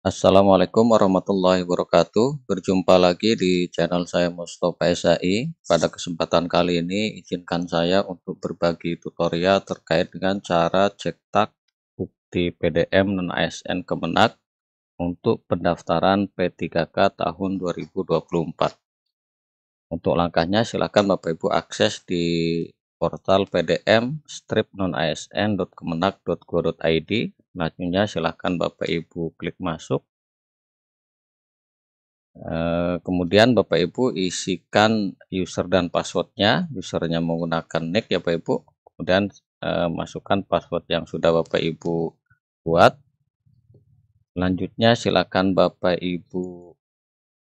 Assalamualaikum warahmatullahi wabarakatuh. Berjumpa lagi di channel saya Mustafa SAI. Pada kesempatan kali ini izinkan saya untuk berbagi tutorial terkait dengan cara cetak bukti PDM non ASN Kemenak untuk pendaftaran P3K tahun 2024. Untuk langkahnya silakan Bapak Ibu akses di portal pdm strip non asn.kemenak.go.id Lanjutnya silahkan Bapak Ibu klik masuk eh, kemudian Bapak Ibu isikan user dan passwordnya usernya menggunakan nick ya Bapak Ibu kemudian eh, masukkan password yang sudah Bapak Ibu buat selanjutnya silakan Bapak Ibu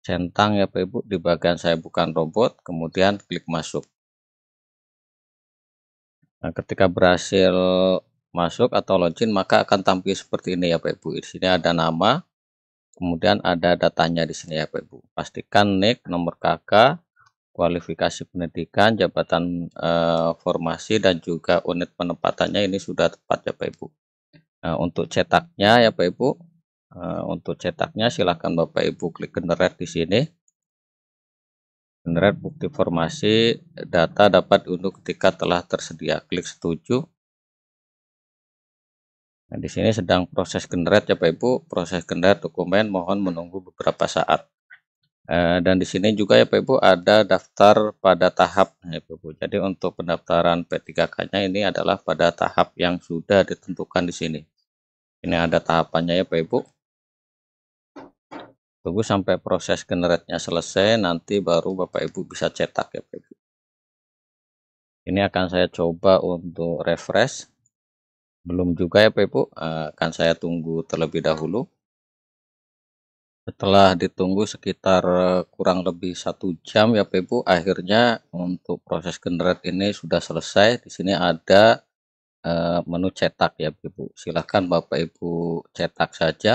centang ya Bapak Ibu di bagian saya bukan robot kemudian klik masuk nah, ketika berhasil masuk atau login maka akan tampil seperti ini ya Pak Ibu. Di sini ada nama, kemudian ada datanya di sini ya Pak Ibu. Pastikan NIK, nomor KK, kualifikasi pendidikan, jabatan e, formasi dan juga unit penempatannya ini sudah tepat ya Pak Ibu. E, untuk cetaknya ya Pak Ibu, e, untuk cetaknya silahkan Bapak Ibu klik generate di sini. Generate bukti formasi data dapat untuk ketika telah tersedia. Klik setuju. Nah, di sini sedang proses generate ya Pak Ibu, proses generate dokumen mohon menunggu beberapa saat. Eh, dan di sini juga ya Pak Ibu ada daftar pada tahap ya Pak Ibu. Jadi untuk pendaftaran P3K-nya ini adalah pada tahap yang sudah ditentukan di sini. Ini ada tahapannya ya Pak Ibu. Tunggu sampai proses generate-nya selesai nanti baru Bapak Ibu bisa cetak ya Pak Ibu. Ini akan saya coba untuk refresh belum juga ya Pak Ibu eh, akan saya tunggu terlebih dahulu setelah ditunggu sekitar eh, kurang lebih satu jam ya Pak Ibu akhirnya untuk proses generate ini sudah selesai di sini ada eh, menu cetak ya Pak Ibu silahkan Bapak Ibu cetak saja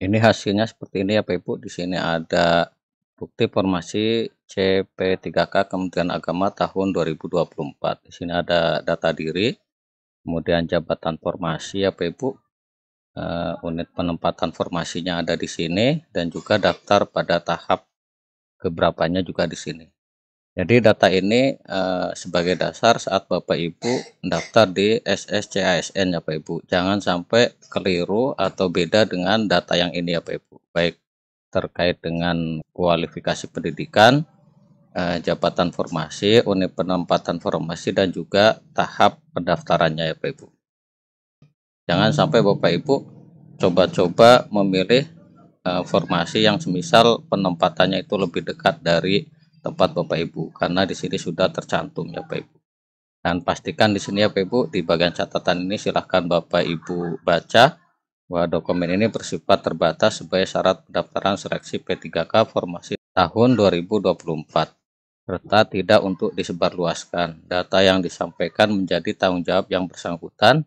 ini hasilnya seperti ini ya Pak Ibu di sini ada Bukti formasi CP3K Kementerian Agama tahun 2024. Di sini ada data diri, kemudian jabatan formasi ya Pak Ibu. Uh, unit penempatan formasinya ada di sini dan juga daftar pada tahap keberapanya juga di sini. Jadi data ini uh, sebagai dasar saat Bapak Ibu mendaftar di SSCASN ya Pak Ibu. Jangan sampai keliru atau beda dengan data yang ini ya Pak Ibu. Baik terkait dengan kualifikasi pendidikan, eh, jabatan formasi, unit penempatan formasi, dan juga tahap pendaftarannya ya Bapak Ibu. Jangan hmm. sampai Bapak Ibu coba-coba memilih eh, formasi yang semisal penempatannya itu lebih dekat dari tempat Bapak Ibu, karena di sini sudah tercantum ya Bapak Ibu. Dan pastikan di sini ya Bapak Ibu, di bagian catatan ini silahkan Bapak Ibu baca bahwa dokumen ini bersifat terbatas sebagai syarat pendaftaran seleksi P3K formasi tahun 2024 serta tidak untuk disebarluaskan. Data yang disampaikan menjadi tanggung jawab yang bersangkutan.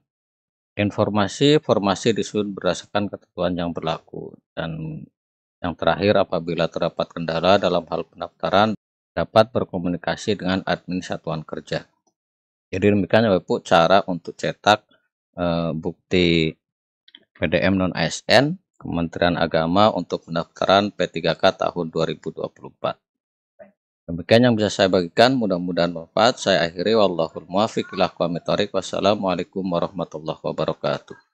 Informasi formasi disusun berdasarkan ketentuan yang berlaku dan yang terakhir apabila terdapat kendala dalam hal pendaftaran dapat berkomunikasi dengan admin satuan kerja. Jadi demikian Bapak cara untuk cetak e, bukti PDM non ASN Kementerian Agama untuk pendaftaran P3K tahun 2024. Demikian yang bisa saya bagikan, mudah-mudahan bermanfaat. Saya akhiri wallahul muwaffiq ila Wassalamualaikum warahmatullahi wabarakatuh.